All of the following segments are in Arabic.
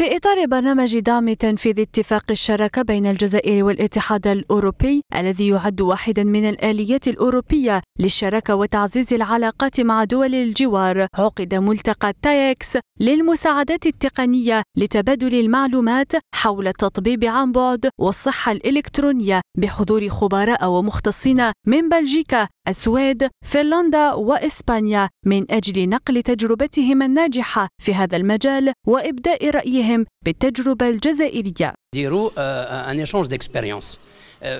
في إطار برنامج دعم تنفيذ اتفاق الشراكة بين الجزائر والاتحاد الأوروبي الذي يعد واحدا من الآليات الأوروبية للشراكة وتعزيز العلاقات مع دول الجوار عقد ملتقى تايكس للمساعدات التقنية لتبادل المعلومات حول التطبيب عن بعد والصحة الإلكترونية بحضور خبراء ومختصين من بلجيكا السويد فنلندا وإسبانيا من أجل نقل تجربتهم الناجحة في هذا المجال وإبداء رأيهم تساهم بالتجربة الجزائرية ديروا ان ايشونج ديكسبيريونس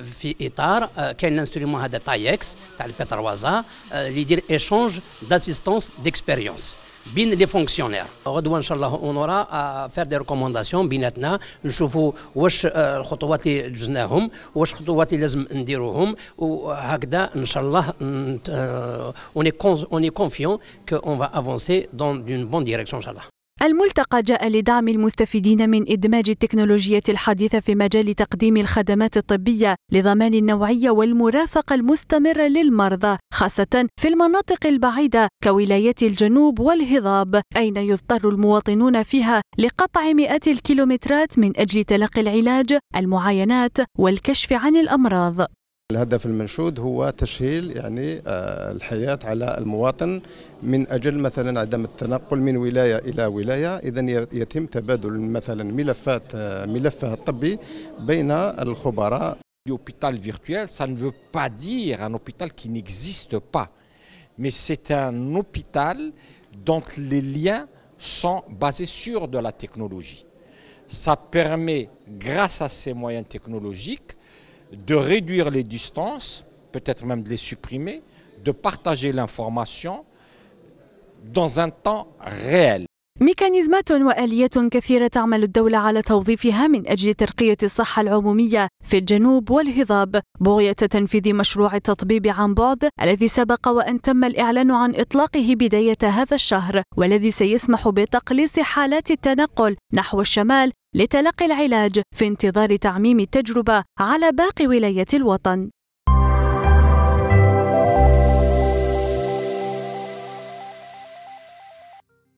في اطار آه، كاين الانسترومون هذا تايكس تاع البتروازا اللي يدير ايشونج داسيستونس ديكسبيريونس بين لي فونكسيونير غدوه ان شاء الله اونورا فير دي ريكومونداسيون بيناتنا نشوفوا واش آه، الخطوات اللي جزناهم واش الخطوات اللي لازم نديروهم وهكذا ان شاء الله اوني اوني كونفيون كو اون فا افونسي دون دون بون ديريكسيون ان شاء الله الملتقى جاء لدعم المستفيدين من إدماج التكنولوجيا الحديثة في مجال تقديم الخدمات الطبية لضمان النوعية والمرافقة المستمرة للمرضى خاصة في المناطق البعيدة كولايات الجنوب والهضاب أين يضطر المواطنون فيها لقطع مئات الكيلومترات من أجل تلقي العلاج المعاينات والكشف عن الأمراض الهدف المنشود هو تسهيل يعني الحياة على المواطن من أجل مثلا عدم التنقل من ولاية إلى ولاية إذا يتم تبادل مثلا ملفات ملفها الطبي بين الخبراء L'hôpital virtuel, ça ne veut pas dire un hôpital qui n'existe pas, mais c'est un hôpital dont les liens sont basés sur de la technologie. Ça permet, grâce à ces moyens technologiques, de réduire les distances, peut-être même de les supprimer, de partager l'information dans un temps réel. ميكانيزمات وآليات كثيرة تعمل الدولة على توظيفها من أجل ترقية الصحة العمومية في الجنوب والهضاب بغية تنفيذ مشروع التطبيب عن بعد الذي سبق وأن تم الإعلان عن إطلاقه بداية هذا الشهر والذي سيسمح بتقليص حالات التنقل نحو الشمال لتلقي العلاج في انتظار تعميم التجربة على باقي ولايات الوطن